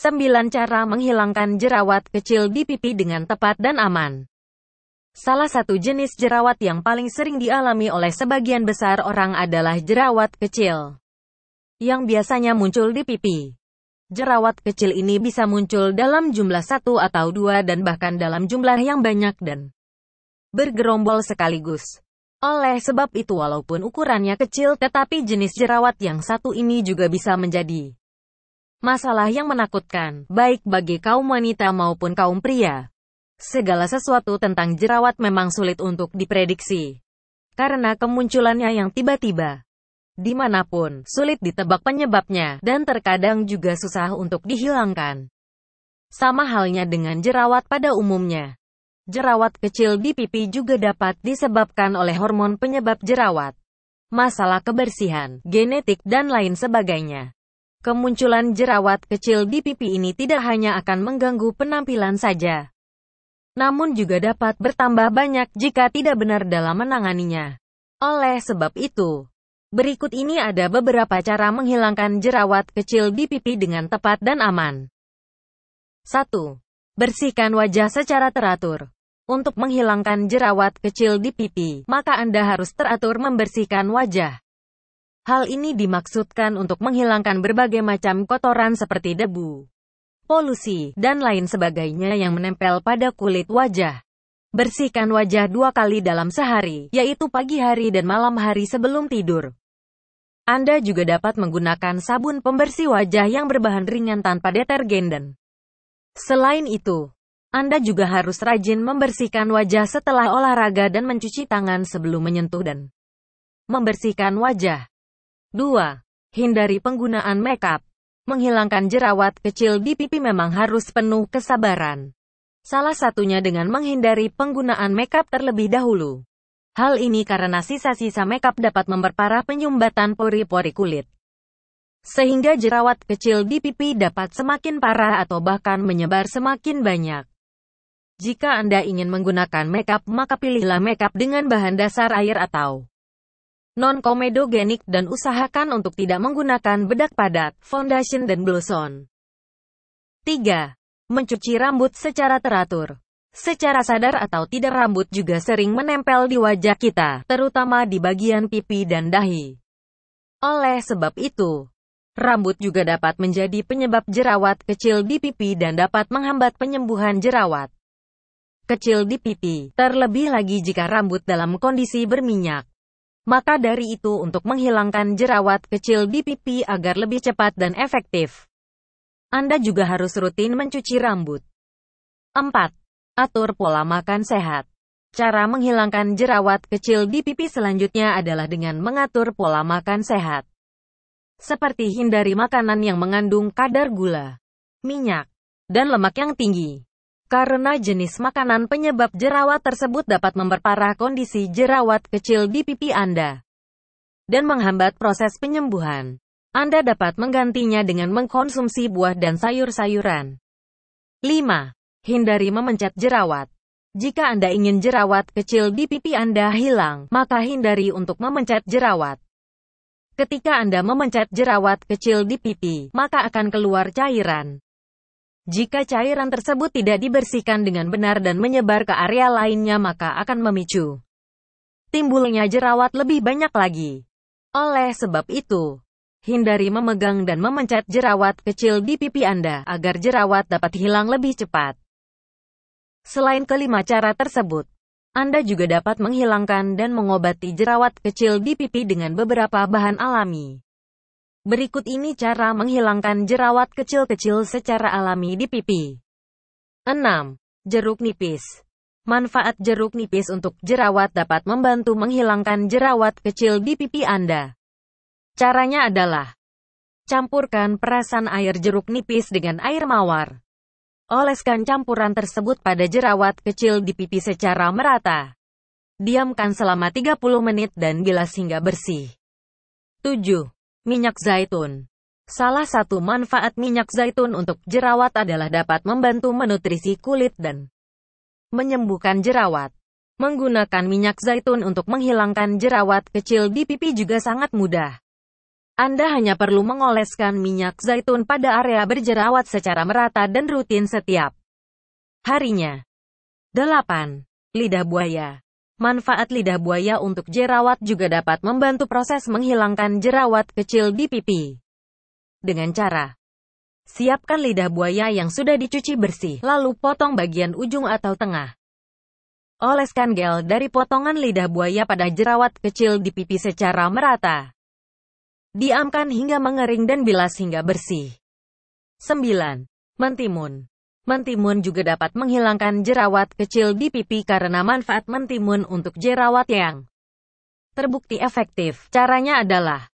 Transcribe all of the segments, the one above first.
9. Cara menghilangkan jerawat kecil di pipi dengan tepat dan aman Salah satu jenis jerawat yang paling sering dialami oleh sebagian besar orang adalah jerawat kecil yang biasanya muncul di pipi. Jerawat kecil ini bisa muncul dalam jumlah satu atau dua dan bahkan dalam jumlah yang banyak dan bergerombol sekaligus. Oleh sebab itu walaupun ukurannya kecil tetapi jenis jerawat yang satu ini juga bisa menjadi masalah yang menakutkan, baik bagi kaum wanita maupun kaum pria. Segala sesuatu tentang jerawat memang sulit untuk diprediksi. Karena kemunculannya yang tiba-tiba, dimanapun, sulit ditebak penyebabnya, dan terkadang juga susah untuk dihilangkan. Sama halnya dengan jerawat pada umumnya. Jerawat kecil di pipi juga dapat disebabkan oleh hormon penyebab jerawat, masalah kebersihan, genetik, dan lain sebagainya. Kemunculan jerawat kecil di pipi ini tidak hanya akan mengganggu penampilan saja, namun juga dapat bertambah banyak jika tidak benar dalam menanganinya. Oleh sebab itu, berikut ini ada beberapa cara menghilangkan jerawat kecil di pipi dengan tepat dan aman. 1. Bersihkan wajah secara teratur. Untuk menghilangkan jerawat kecil di pipi, maka Anda harus teratur membersihkan wajah. Hal ini dimaksudkan untuk menghilangkan berbagai macam kotoran seperti debu, polusi, dan lain sebagainya yang menempel pada kulit wajah. Bersihkan wajah dua kali dalam sehari, yaitu pagi hari dan malam hari sebelum tidur. Anda juga dapat menggunakan sabun pembersih wajah yang berbahan ringan tanpa detergen dan selain itu, Anda juga harus rajin membersihkan wajah setelah olahraga dan mencuci tangan sebelum menyentuh dan membersihkan wajah. 2. Hindari penggunaan makeup. Menghilangkan jerawat kecil di pipi memang harus penuh kesabaran. Salah satunya dengan menghindari penggunaan makeup terlebih dahulu. Hal ini karena sisa-sisa makeup dapat memperparah penyumbatan pori-pori kulit. Sehingga jerawat kecil di pipi dapat semakin parah atau bahkan menyebar semakin banyak. Jika Anda ingin menggunakan makeup, maka pilihlah makeup dengan bahan dasar air atau non-komedogenik dan usahakan untuk tidak menggunakan bedak padat, foundation dan bluson. 3. Mencuci rambut secara teratur. Secara sadar atau tidak rambut juga sering menempel di wajah kita, terutama di bagian pipi dan dahi. Oleh sebab itu, rambut juga dapat menjadi penyebab jerawat kecil di pipi dan dapat menghambat penyembuhan jerawat kecil di pipi, terlebih lagi jika rambut dalam kondisi berminyak. Maka dari itu untuk menghilangkan jerawat kecil di pipi agar lebih cepat dan efektif, Anda juga harus rutin mencuci rambut. 4. Atur pola makan sehat. Cara menghilangkan jerawat kecil di pipi selanjutnya adalah dengan mengatur pola makan sehat. Seperti hindari makanan yang mengandung kadar gula, minyak, dan lemak yang tinggi. Karena jenis makanan penyebab jerawat tersebut dapat memperparah kondisi jerawat kecil di pipi Anda dan menghambat proses penyembuhan. Anda dapat menggantinya dengan mengkonsumsi buah dan sayur-sayuran. 5. Hindari memencet jerawat. Jika Anda ingin jerawat kecil di pipi Anda hilang, maka hindari untuk memencet jerawat. Ketika Anda memencet jerawat kecil di pipi, maka akan keluar cairan. Jika cairan tersebut tidak dibersihkan dengan benar dan menyebar ke area lainnya maka akan memicu timbulnya jerawat lebih banyak lagi. Oleh sebab itu, hindari memegang dan memencet jerawat kecil di pipi Anda agar jerawat dapat hilang lebih cepat. Selain kelima cara tersebut, Anda juga dapat menghilangkan dan mengobati jerawat kecil di pipi dengan beberapa bahan alami. Berikut ini cara menghilangkan jerawat kecil-kecil secara alami di pipi. 6. Jeruk nipis Manfaat jeruk nipis untuk jerawat dapat membantu menghilangkan jerawat kecil di pipi Anda. Caranya adalah Campurkan perasan air jeruk nipis dengan air mawar. Oleskan campuran tersebut pada jerawat kecil di pipi secara merata. Diamkan selama 30 menit dan bilas hingga bersih. 7. Minyak zaitun Salah satu manfaat minyak zaitun untuk jerawat adalah dapat membantu menutrisi kulit dan menyembuhkan jerawat. Menggunakan minyak zaitun untuk menghilangkan jerawat kecil di pipi juga sangat mudah. Anda hanya perlu mengoleskan minyak zaitun pada area berjerawat secara merata dan rutin setiap harinya. 8. Lidah buaya Manfaat lidah buaya untuk jerawat juga dapat membantu proses menghilangkan jerawat kecil di pipi. Dengan cara Siapkan lidah buaya yang sudah dicuci bersih, lalu potong bagian ujung atau tengah. Oleskan gel dari potongan lidah buaya pada jerawat kecil di pipi secara merata. Diamkan hingga mengering dan bilas hingga bersih. 9. Mentimun Mentimun juga dapat menghilangkan jerawat kecil di pipi karena manfaat mentimun untuk jerawat yang terbukti efektif. Caranya adalah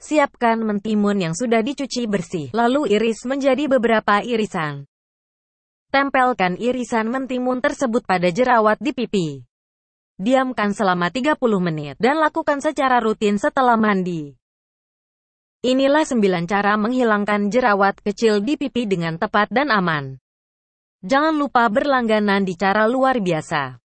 Siapkan mentimun yang sudah dicuci bersih, lalu iris menjadi beberapa irisan. Tempelkan irisan mentimun tersebut pada jerawat di pipi. Diamkan selama 30 menit dan lakukan secara rutin setelah mandi. Inilah 9 cara menghilangkan jerawat kecil di pipi dengan tepat dan aman. Jangan lupa berlangganan di cara luar biasa.